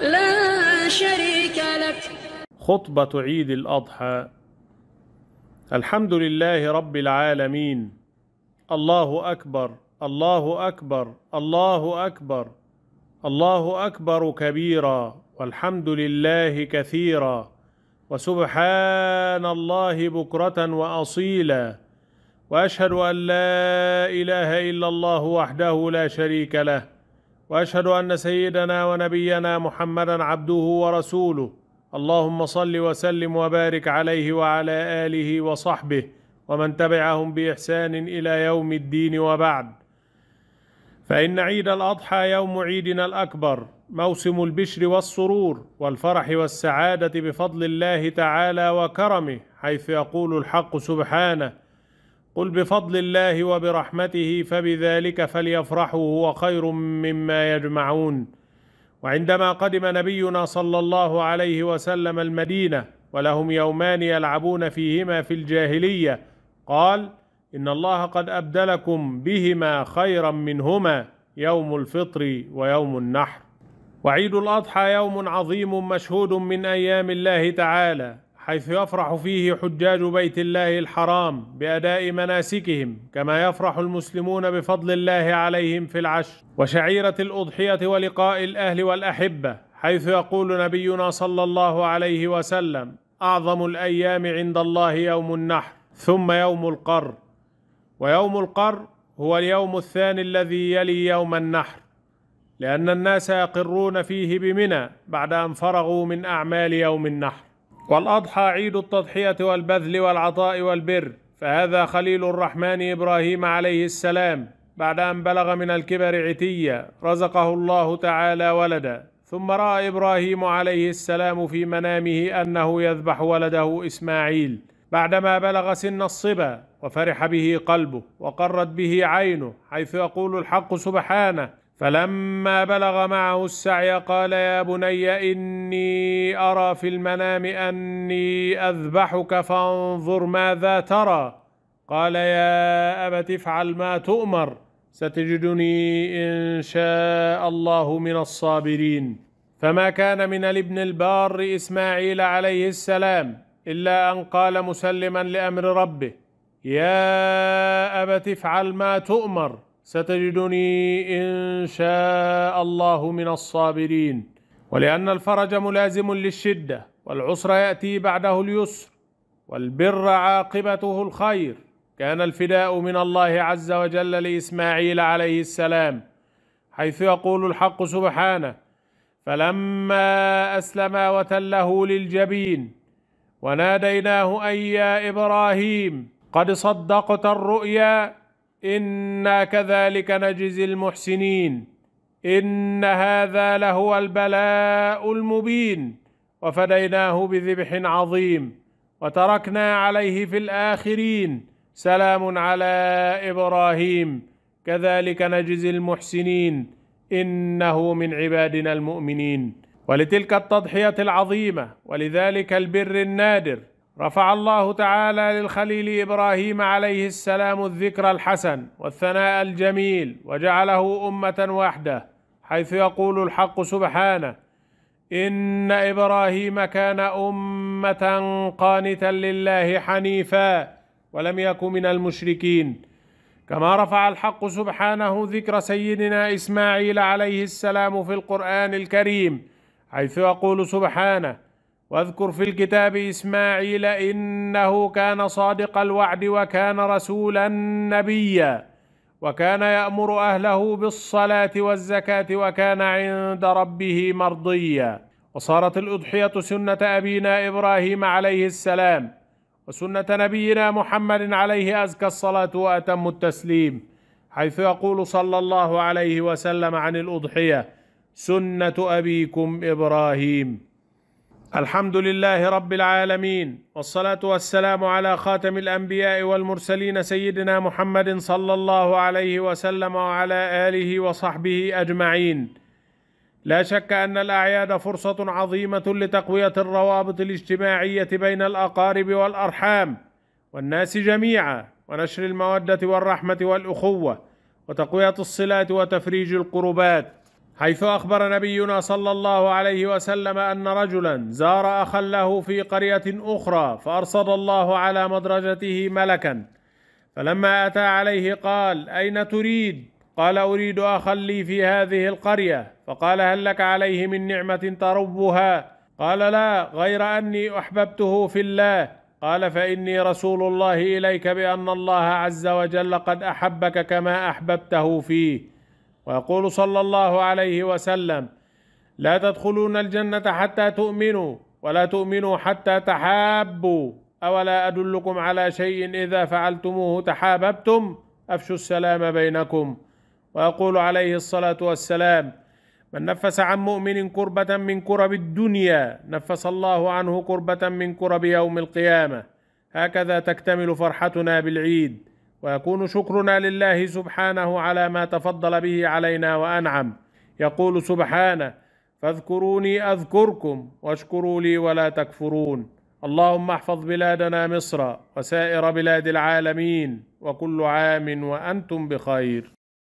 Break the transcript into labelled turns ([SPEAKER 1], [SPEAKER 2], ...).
[SPEAKER 1] لا شريك لك خطبة عيد الأضحى الحمد لله رب العالمين الله أكبر الله أكبر الله أكبر الله أكبر كبيرا والحمد لله كثيرا وسبحان الله بكرة وأصيلا وأشهد أن لا إله إلا الله وحده لا شريك له واشهد ان سيدنا ونبينا محمدا عبده ورسوله اللهم صل وسلم وبارك عليه وعلى اله وصحبه ومن تبعهم باحسان الى يوم الدين وبعد فان عيد الاضحى يوم عيدنا الاكبر موسم البشر والسرور والفرح والسعاده بفضل الله تعالى وكرمه حيث يقول الحق سبحانه قل بفضل الله وبرحمته فبذلك فليفرحوا هو خير مما يجمعون وعندما قدم نبينا صلى الله عليه وسلم المدينه ولهم يومان يلعبون فيهما في الجاهليه قال ان الله قد ابدلكم بهما خيرا منهما يوم الفطر ويوم النحر وعيد الاضحى يوم عظيم مشهود من ايام الله تعالى حيث يفرح فيه حجاج بيت الله الحرام باداء مناسكهم كما يفرح المسلمون بفضل الله عليهم في العشر وشعيره الاضحيه ولقاء الاهل والاحبه حيث يقول نبينا صلى الله عليه وسلم اعظم الايام عند الله يوم النحر ثم يوم القر ويوم القر هو اليوم الثاني الذي يلي يوم النحر لان الناس يقرون فيه بمنى بعد ان فرغوا من اعمال يوم النحر والأضحى عيد التضحية والبذل والعطاء والبر فهذا خليل الرحمن إبراهيم عليه السلام بعد أن بلغ من الكبر عتية رزقه الله تعالى ولدا ثم رأى إبراهيم عليه السلام في منامه أنه يذبح ولده إسماعيل بعدما بلغ سن الصبا وفرح به قلبه وقرت به عينه حيث يقول الحق سبحانه فلما بلغ معه السعي قال يا بني إني أرى في المنام أني أذبحك فانظر ماذا ترى قال يا أبت افعل ما تؤمر ستجدني إن شاء الله من الصابرين فما كان من الابن البار إسماعيل عليه السلام إلا أن قال مسلما لأمر ربه يا أبت افعل ما تؤمر ستجدني إن شاء الله من الصابرين ولأن الفرج ملازم للشدة والعسر يأتي بعده اليسر والبر عاقبته الخير كان الفداء من الله عز وجل لإسماعيل عليه السلام حيث يقول الحق سبحانه فلما أسلم وتله للجبين وناديناه أي يا إبراهيم قد صدقت الرؤيا انا كذلك نجزي المحسنين ان هذا لهو البلاء المبين وفديناه بذبح عظيم وتركنا عليه في الاخرين سلام على ابراهيم كذلك نجزي المحسنين انه من عبادنا المؤمنين ولتلك التضحيه العظيمه ولذلك البر النادر رفع الله تعالى للخليل ابراهيم عليه السلام الذكر الحسن والثناء الجميل وجعله امه واحده حيث يقول الحق سبحانه ان ابراهيم كان امه قانتا لله حنيفا ولم يك من المشركين كما رفع الحق سبحانه ذكر سيدنا اسماعيل عليه السلام في القران الكريم حيث يقول سبحانه واذكر في الكتاب إسماعيل إنه كان صادق الوعد وكان رسولا نبيا وكان يأمر أهله بالصلاة والزكاة وكان عند ربه مرضيا وصارت الأضحية سنة أبينا إبراهيم عليه السلام وسنة نبينا محمد عليه أزكى الصلاة وأتم التسليم حيث يقول صلى الله عليه وسلم عن الأضحية سنة أبيكم إبراهيم الحمد لله رب العالمين والصلاة والسلام على خاتم الأنبياء والمرسلين سيدنا محمد صلى الله عليه وسلم وعلى آله وصحبه أجمعين لا شك أن الأعياد فرصة عظيمة لتقوية الروابط الاجتماعية بين الأقارب والأرحام والناس جميعا ونشر المودة والرحمة والأخوة وتقوية الصلات وتفريج القربات حيث أخبر نبينا صلى الله عليه وسلم أن رجلا زار أخا له في قرية أخرى فأرصد الله على مدرجته ملكا فلما أتى عليه قال أين تريد؟ قال أريد أخا لي في هذه القرية فقال هل لك عليه من نعمة تربها؟ قال لا غير أني أحببته في الله قال فإني رسول الله إليك بأن الله عز وجل قد أحبك كما أحببته فيه ويقول صلى الله عليه وسلم لا تدخلون الجنة حتى تؤمنوا ولا تؤمنوا حتى تحابوا أولا أدلكم على شيء إذا فعلتموه تحاببتم أفشوا السلام بينكم ويقول عليه الصلاة والسلام من نفس عن مؤمن كربة من كرب الدنيا نفس الله عنه كربة من كرب يوم القيامة هكذا تكتمل فرحتنا بالعيد ويكون شكرنا لله سبحانه على ما تفضل به علينا وانعم يقول سبحانه فاذكروني اذكركم واشكروا لي ولا تكفرون اللهم احفظ بلادنا مصر وسائر بلاد العالمين وكل عام وانتم بخير